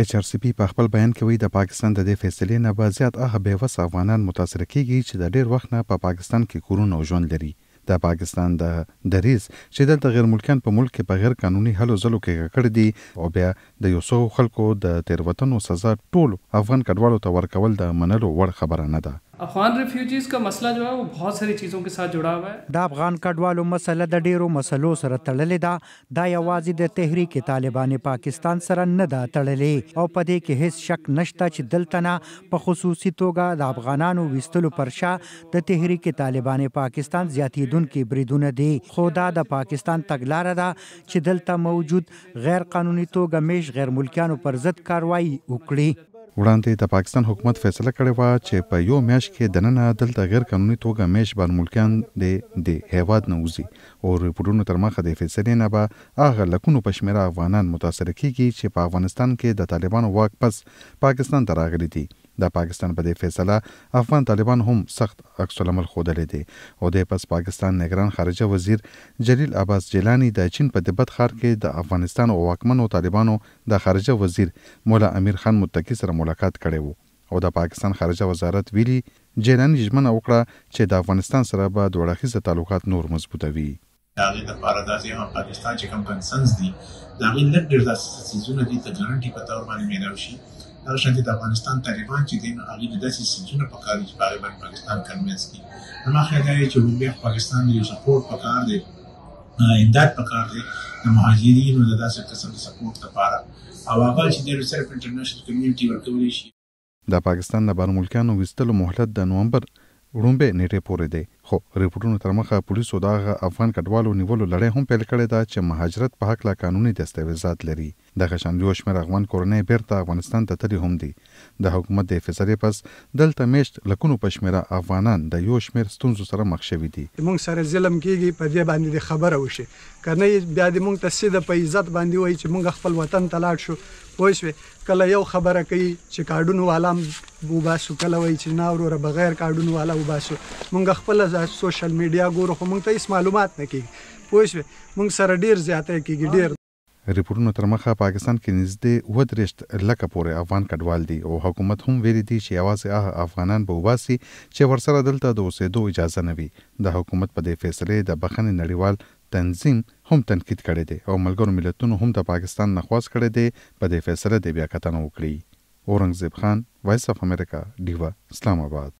ایچ آر سی پی په خپل بیان کې وی د پاکستان د دې فیصلې نه به زیات هغه بې وس افغانان متاثر کیږي چې د ډیر وخت نه په پا پاکستان کې کورونه او ژوند لري د پاکستان د دریز چې دلته غیر ملکان په ملک کې بغیر قانوني حل زلو کې کړ دي او بیا د یو څو خلکو د تیر وطن سزا ټول افغان کډوالو ته ورکول د منلو وړ خبره نه ده افغان ریفیوجیز کا مسله جو ہے وہ بہت ساری چیزوں کے ساتھ جڑا ہوا ہے دا افغان کډوالو مسله د ډیرو مسلو سره تړلې ده دا یوازې د تحریک طالبان پاکستان سره نه ده تړلې او په دې کې هیڅ شک نشته چې دلته نه په خصوصي توګه د افغانانو وستلو پر شا د تحریک طالبان پاکستان زیاتیدونکو بریدونه دي خو دا د پاکستان تګلار ده چې دلته موجود غیر قانوني توګه مش غیر ملکیانو پر ضد کاروایی وکړي وړاندې د پاکستان حکومت فیصله کړې و چې په یو میاش کې دننه دلته غیر قانوني توګه میش بار ملکان د د هیواد نه وزي او ریپورتونو تر مخه د فیصلې نه به هغه لکونو پښمیر افغانان متاثر کیږي چې په افغانستان کې د طالبانو واک پس پاکستان ته راغلي دي د پاکستان په دې فیصله افغان طالبان هم سخت عکس العمل خوده دي او د پس پاکستان نگران خارجه وزیر جلیل عباس جیلانی د چین په دبد خار کې د افغانستان او واکمنو طالبانو د خارجه وزیر مولا امیر خان متکی سره ملاقات کړي وو او د پاکستان خارجه وزارت ویلي جیلانی ژمنه وکړه چې د افغانستان سره به دوړخیزه تعلقات نور مضبوطوي داغه د لپاره داسې هم پاکستان چې کوم کنسنس دي دا غي لږ ډېر داسې سيزونه دي چې ګارانټي په تور باندې مېلاو شي هر شانتي د افغانستان طالبان چې دین هغه د داسې سیستمونه په کار کې پاره باندې پاکستان کنوینس کی اما خیدای چې موږ پاکستان دی سپورټ په کار دی امداد په کار دی د مهاجرینو د داسې قسم سپورټ لپاره او هغه چې د صرف انټرنیشنل کمیونټي ورکول شي د پاکستان د بارمولکانو وستلو مهلت د نومبر ورومبه نیټه پورې دی خو ریپورتونو تر مخه پولیسو دا افغان کډوالو نیولو لړۍ هم پیل کړې ده چې مهاجرت په حق لا قانوني دستاویزات لري د غشندیو شمیر افغان کورنۍ بیرته افغانستان ته تللی هم دي د حکومت د فسرې پس دلته میشت لکونو پښمیره افغانان د یو شمیر ستونزو سره مخ شوي دي موږ سره ظلم کیږي په دې باندې خبره وشي کنه بیا دې موږ ته سیده په عزت باندې وایي چې موږ خپل وطن ته لاړ شو پوه شو کله یو خبره کوي چې کارډونو والام وباسو کله وای چې ناورو بغیر کارډونو والا وباسو مونږ خپل د سوشل میډیا ګورو خو موږ ته هیڅ معلومات نه کیږي پوه شو موږ سره ډیر زیاته کیږي ډیر ریپورتونو تر مخه پاکستان کې نږدې ودرېشت لکه پورې افغان کډوال دي او حکومت هم ویلي دي چې اواز افغانان به وباسي چې ورسره دلته د اوسېدو اجازه نه وي د حکومت په دې فیصله د بخښنې نړیوال تنظیم هم تنقید کړی دی او ملګرو ملتونو هم د پاکستان نخواست کړی دی په دې فیصله د بیا کتنه وکړي اورنګزیب خان وایس اف امریکا دیوا اسلام آباد